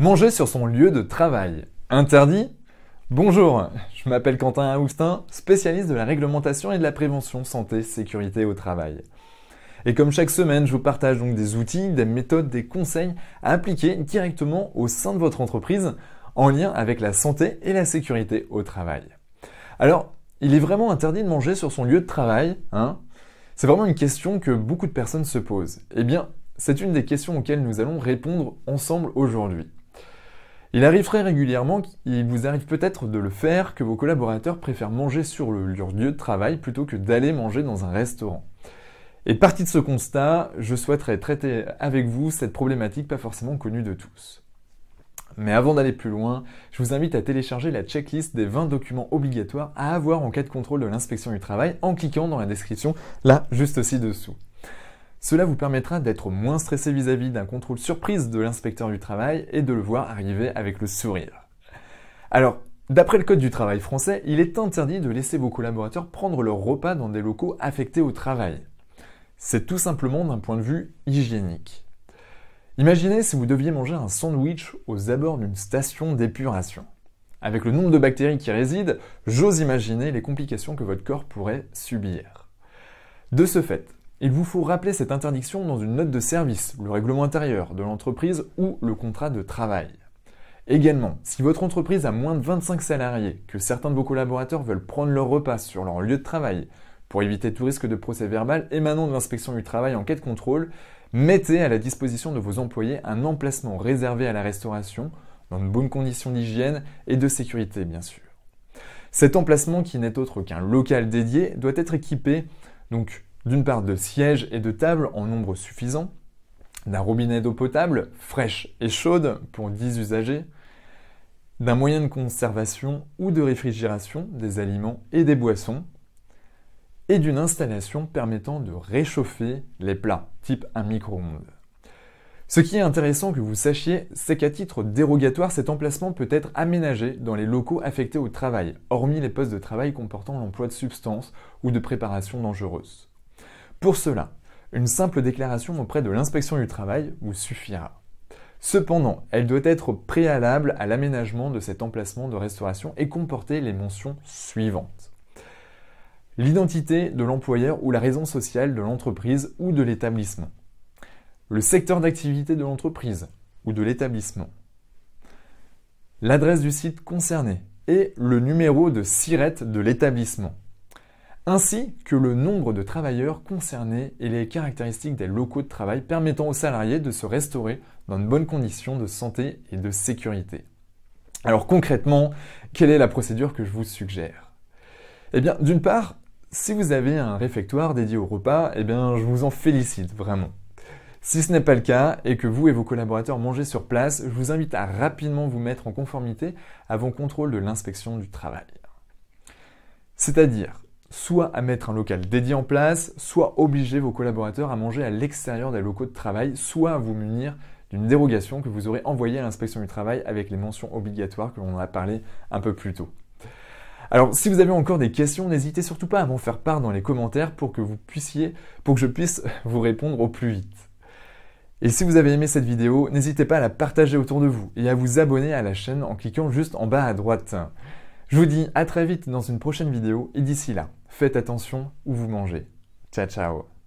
Manger sur son lieu de travail. Interdit Bonjour, je m'appelle Quentin Aoustin, spécialiste de la réglementation et de la prévention santé sécurité au travail. Et comme chaque semaine, je vous partage donc des outils, des méthodes, des conseils à appliquer directement au sein de votre entreprise en lien avec la santé et la sécurité au travail. Alors, il est vraiment interdit de manger sur son lieu de travail, hein C'est vraiment une question que beaucoup de personnes se posent. Eh bien, c'est une des questions auxquelles nous allons répondre ensemble aujourd'hui. Il arrive très régulièrement il vous arrive peut-être de le faire que vos collaborateurs préfèrent manger sur leur lieu de travail plutôt que d'aller manger dans un restaurant. Et parti de ce constat, je souhaiterais traiter avec vous cette problématique pas forcément connue de tous. Mais avant d'aller plus loin, je vous invite à télécharger la checklist des 20 documents obligatoires à avoir en cas de contrôle de l'inspection du travail en cliquant dans la description là juste ci-dessous. Cela vous permettra d'être moins stressé vis-à-vis d'un contrôle surprise de l'inspecteur du travail et de le voir arriver avec le sourire. Alors, d'après le Code du travail français, il est interdit de laisser vos collaborateurs prendre leur repas dans des locaux affectés au travail. C'est tout simplement d'un point de vue hygiénique. Imaginez si vous deviez manger un sandwich aux abords d'une station d'épuration. Avec le nombre de bactéries qui résident, j'ose imaginer les complications que votre corps pourrait subir. De ce fait, il vous faut rappeler cette interdiction dans une note de service, le règlement intérieur de l'entreprise ou le contrat de travail. Également, si votre entreprise a moins de 25 salariés, que certains de vos collaborateurs veulent prendre leur repas sur leur lieu de travail, pour éviter tout risque de procès verbal émanant de l'inspection du travail en quête de contrôle, mettez à la disposition de vos employés un emplacement réservé à la restauration, dans de bonnes conditions d'hygiène et de sécurité bien sûr. Cet emplacement, qui n'est autre qu'un local dédié, doit être équipé, donc d'une part de sièges et de tables en nombre suffisant, d'un robinet d'eau potable fraîche et chaude pour 10 usagers, d'un moyen de conservation ou de réfrigération des aliments et des boissons, et d'une installation permettant de réchauffer les plats, type un micro-ondes. Ce qui est intéressant que vous sachiez, c'est qu'à titre dérogatoire, cet emplacement peut être aménagé dans les locaux affectés au travail, hormis les postes de travail comportant l'emploi de substances ou de préparations dangereuses. Pour cela, une simple déclaration auprès de l'inspection du travail vous suffira. Cependant, elle doit être préalable à l'aménagement de cet emplacement de restauration et comporter les mentions suivantes. L'identité de l'employeur ou la raison sociale de l'entreprise ou de l'établissement. Le secteur d'activité de l'entreprise ou de l'établissement. L'adresse du site concerné et le numéro de SIRET de l'établissement ainsi que le nombre de travailleurs concernés et les caractéristiques des locaux de travail permettant aux salariés de se restaurer dans de bonnes conditions de santé et de sécurité. Alors concrètement, quelle est la procédure que je vous suggère Eh bien, d'une part, si vous avez un réfectoire dédié au repas, eh bien, je vous en félicite vraiment. Si ce n'est pas le cas et que vous et vos collaborateurs mangez sur place, je vous invite à rapidement vous mettre en conformité avant contrôle de l'inspection du travail. C'est-à-dire soit à mettre un local dédié en place, soit obliger vos collaborateurs à manger à l'extérieur des locaux de travail, soit à vous munir d'une dérogation que vous aurez envoyée à l'inspection du travail avec les mentions obligatoires que l'on a parlé un peu plus tôt. Alors si vous avez encore des questions, n'hésitez surtout pas à m'en faire part dans les commentaires pour que vous puissiez, pour que je puisse vous répondre au plus vite. Et si vous avez aimé cette vidéo, n'hésitez pas à la partager autour de vous et à vous abonner à la chaîne en cliquant juste en bas à droite. Je vous dis à très vite dans une prochaine vidéo et d'ici là, faites attention où vous mangez. Ciao ciao